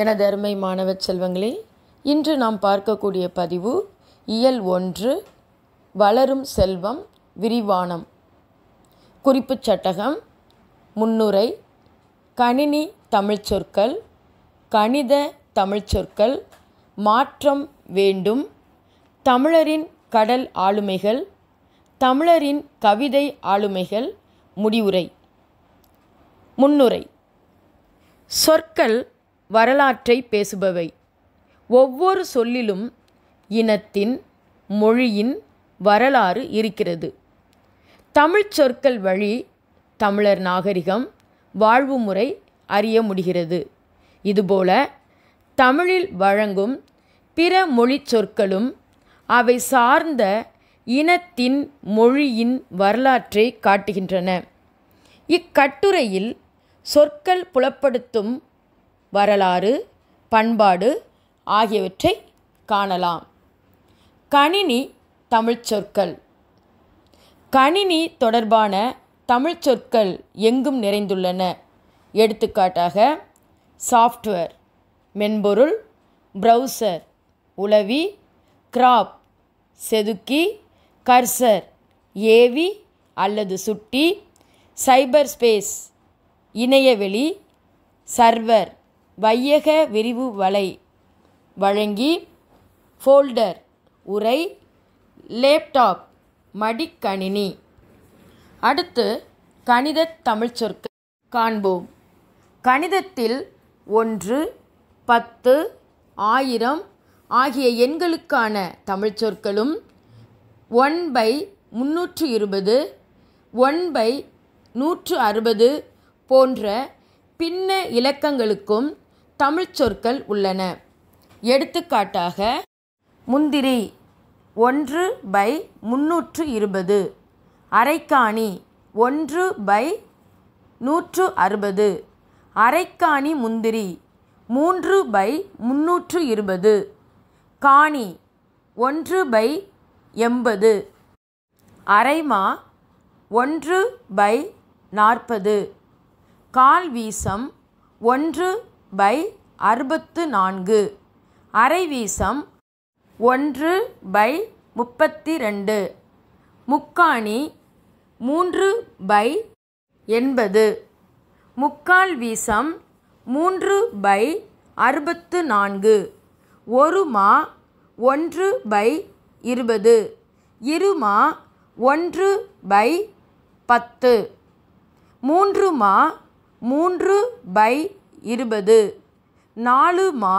எனது அருமை மாணவ செல்வங்களே இன்று நாம் பார்க்கக்கூடிய பதிவு இயல் ஒன்று வளரும் செல்வம் விரிவானம் குறிப்பு சட்டகம் முன்னுரை கணினி தமிழ்ச்சொற்கள் கணித தமிழ்ச்சொற்கள் மாற்றம் வேண்டும் தமிழரின் கடல் ஆளுமைகள் தமிழரின் கவிதை ஆளுமைகள் முடிவுரை முன்னுரை சொற்கள் வரலாற்றை பேசுபவை ஒவ்வொரு சொல்லிலும் இனத்தின் மொழியின் வரலாறு இருக்கிறது தமிழ் சொற்கள் வழி தமிழர் நாகரிகம் வாழ்வு முறை அறிய முடிகிறது இதுபோல தமிழில் வழங்கும் பிற மொழி சொற்களும் அவை சார்ந்த இனத்தின் மொழியின் வரலாற்றை காட்டுகின்றன இக்கட்டுரையில் சொற்கள் புலப்படுத்தும் வரலாறு பண்பாடு ஆகியவற்றை காணலாம் கணினி தமிழ்ச்சொற்கள் கணினி தொடர்பான தமிழ் சொற்கள் எங்கும் நிறைந்துள்ளன எடுத்துக்காட்டாக சாஃப்ட்வேர் மென்பொருள் ப்ரௌசர் உளவி கிராப் செதுக்கி கர்சர் ஏவி அல்லது சுட்டி சைபர் ஸ்பேஸ் இணையவெளி சர்வர் வையக விரிவு வலை வழங்கி ஃபோல்டர் உரை லேப்டாப் மடிக்கணினி அடுத்து கணித தமிழ்ச்சொற்க காண்போம் கணிதத்தில் ஒன்று பத்து ஆயிரம் ஆகிய எண்களுக்கான தமிழ்ச்சொற்களும் ஒன் பை முன்னூற்று இருபது ஒன் பை நூற்று அறுபது போன்ற பின்ன இலக்கங்களுக்கும் தமிழ்ச்சொற்கள் சொற்கள் உள்ளன எடுத்துக்காட்டாக முந்திரி ஒன்று பை முன்னூற்று இருபது அரைக்காணி ஒன்று பை நூற்று அறுபது அரைக்காணி முந்திரி மூன்று பை முன்னூற்று இருபது காணி ஒன்று பை எண்பது அரைமா ஒன்று பை நாற்பது கால் வீசம் ஒன்று பை அறுபத்து நான்கு அரை வீசம் ஒன்று பை முப்பத்தி ரெண்டு முக்காணி மூன்று பை எண்பது முக்கால் வீசம் மூன்று பை அறுபத்து நான்கு ஒரு மா ஒன்று பை இருபது இருமா ஒன்று பை பத்து மூன்று மா மூன்று பை இருபது நாலு மா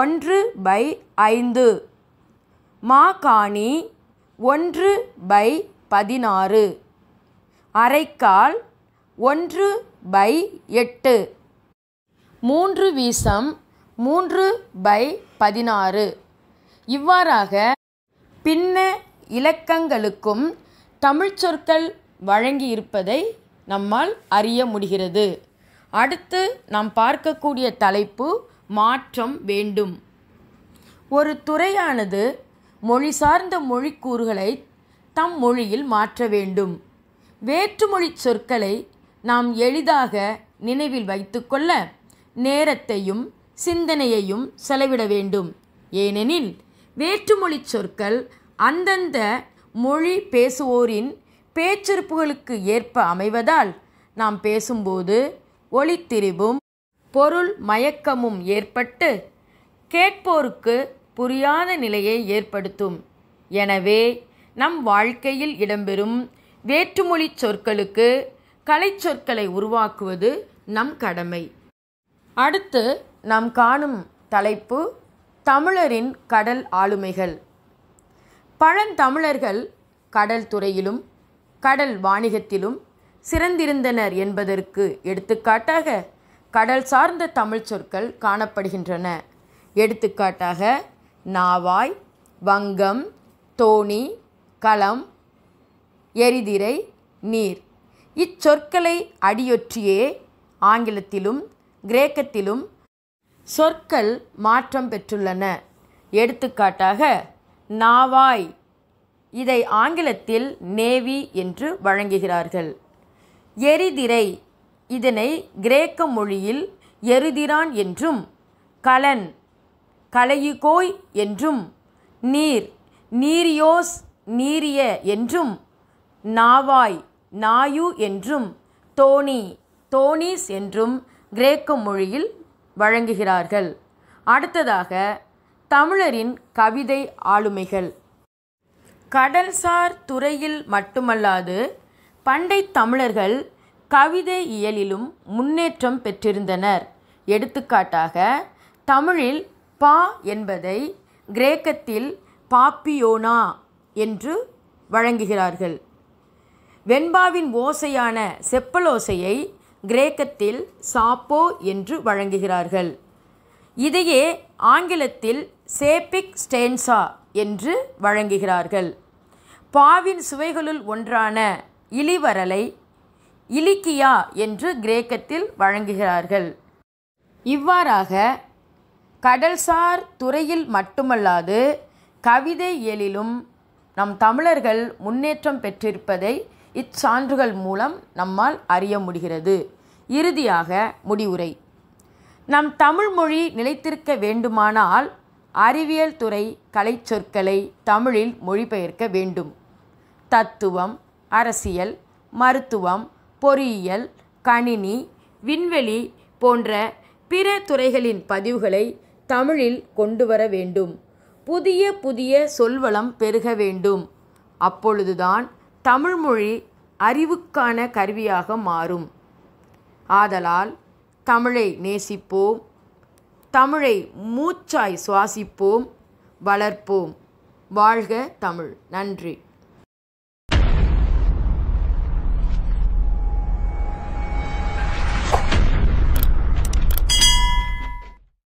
ஒன்று பை ஐந்து மா காணி ஒன்று பை பதினாறு அரைக்கால் ஒன்று பை எட்டு மூன்று வீசம் மூன்று பை பதினாறு இவ்வாறாக பின்ன இலக்கங்களுக்கும் தமிழ்ச்சொற்கள் வழங்கியிருப்பதை நம்மால் அறிய முடிகிறது அடுத்து நாம் பார்க்கக்கூடிய தலைப்பு மாற்றம் வேண்டும் ஒரு துறையானது மொழி சார்ந்த கூறுகளை தம் மொழியில் மாற்ற வேண்டும் வேற்றுமொழி சொற்களை நாம் எளிதாக நினைவில் வைத்துக்கொள்ள நேரத்தையும் சிந்தனையையும் செலவிட வேண்டும் ஏனெனில் வேற்றுமொழி சொற்கள் அந்தந்த மொழி பேசுவோரின் பேச்சிருப்புகளுக்கு ஏற்ப அமைவதால் நாம் பேசும்போது ஒளித்திரிவும் பொருள் மயக்கமும் ஏற்பட்டு கேட்போருக்கு புரியாத நிலையை ஏற்படுத்தும் எனவே நம் வாழ்க்கையில் இடம்பெறும் வேற்றுமொழி சொற்களுக்கு கலை சொற்களை உருவாக்குவது நம் கடமை அடுத்து நாம் காணும் தலைப்பு தமிழரின் கடல் ஆளுமைகள் பழந்தமிழர்கள் கடல் துறையிலும் கடல் வாணிகத்திலும் சிறந்திருந்தனர் என்பதற்கு எடுத்துக்காட்டாக கடல் சார்ந்த தமிழ் சொற்கள் காணப்படுகின்றன எடுத்துக்காட்டாக நாவாய் வங்கம் தோணி களம் எரிதிரை நீர் இச்சொற்களை அடியொற்றியே ஆங்கிலத்திலும் கிரேக்கத்திலும் சொற்கள் மாற்றம் பெற்றுள்ளன எடுத்துக்காட்டாக நாவாய் இதை ஆங்கிலத்தில் நேவி என்று வழங்குகிறார்கள் எரிதிரை இதனை கிரேக்க மொழியில் எருதிரான் என்றும் கலன் கலையுகோய் என்றும் நீர் நீரியோஸ் நீரிய என்றும் நாவாய் நாயு என்றும் தோணி தோனிஸ் என்றும் கிரேக்க மொழியில் வழங்குகிறார்கள் அடுத்ததாக தமிழரின் கவிதை ஆளுமைகள் கடல்சார் துறையில் மட்டுமல்லாது பண்டை தமிழர்கள் கவிதை இயலிலும் முன்னேற்றம் பெற்றிருந்தனர் எடுத்துக்காட்டாக தமிழில் பா என்பதை கிரேக்கத்தில் பாப்பியோனா என்று வழங்குகிறார்கள் வெண்பாவின் ஓசையான செப்பலோசையை கிரேக்கத்தில் சாப்போ என்று வழங்குகிறார்கள் இதையே ஆங்கிலத்தில் சேபிக் ஸ்டேன்சா என்று வழங்குகிறார்கள் பாவின் சுவைகளுள் ஒன்றான இலிவரலை இலிக்கியா என்று கிரேக்கத்தில் வழங்குகிறார்கள் இவ்வாறாக கடல்சார் துறையில் மட்டுமல்லாது கவிதை எழிலும் நம் தமிழர்கள் முன்னேற்றம் பெற்றிருப்பதை இச்சான்றுகள் மூலம் நம்மால் அறிய முடிகிறது இறுதியாக முடிவுரை நம் தமிழ் மொழி நிலைத்திருக்க வேண்டுமானால் அறிவியல் துறை கலைச்சொற்களை தமிழில் மொழிபெயர்க்க வேண்டும் தத்துவம் அரசியல் மருத்துவம் பொறியியல் கணினி விண்வெளி போன்ற பிற துறைகளின் பதிவுகளை தமிழில் கொண்டு வர வேண்டும் புதிய புதிய சொல்வளம் பெருக வேண்டும் அப்பொழுதுதான் தமிழ்மொழி அறிவுக்கான கருவியாக மாறும் ஆதலால் தமிழை நேசிப்போம் தமிழை மூச்சாய் சுவாசிப்போம் வளர்ப்போம் வாழ்க தமிழ் நன்றி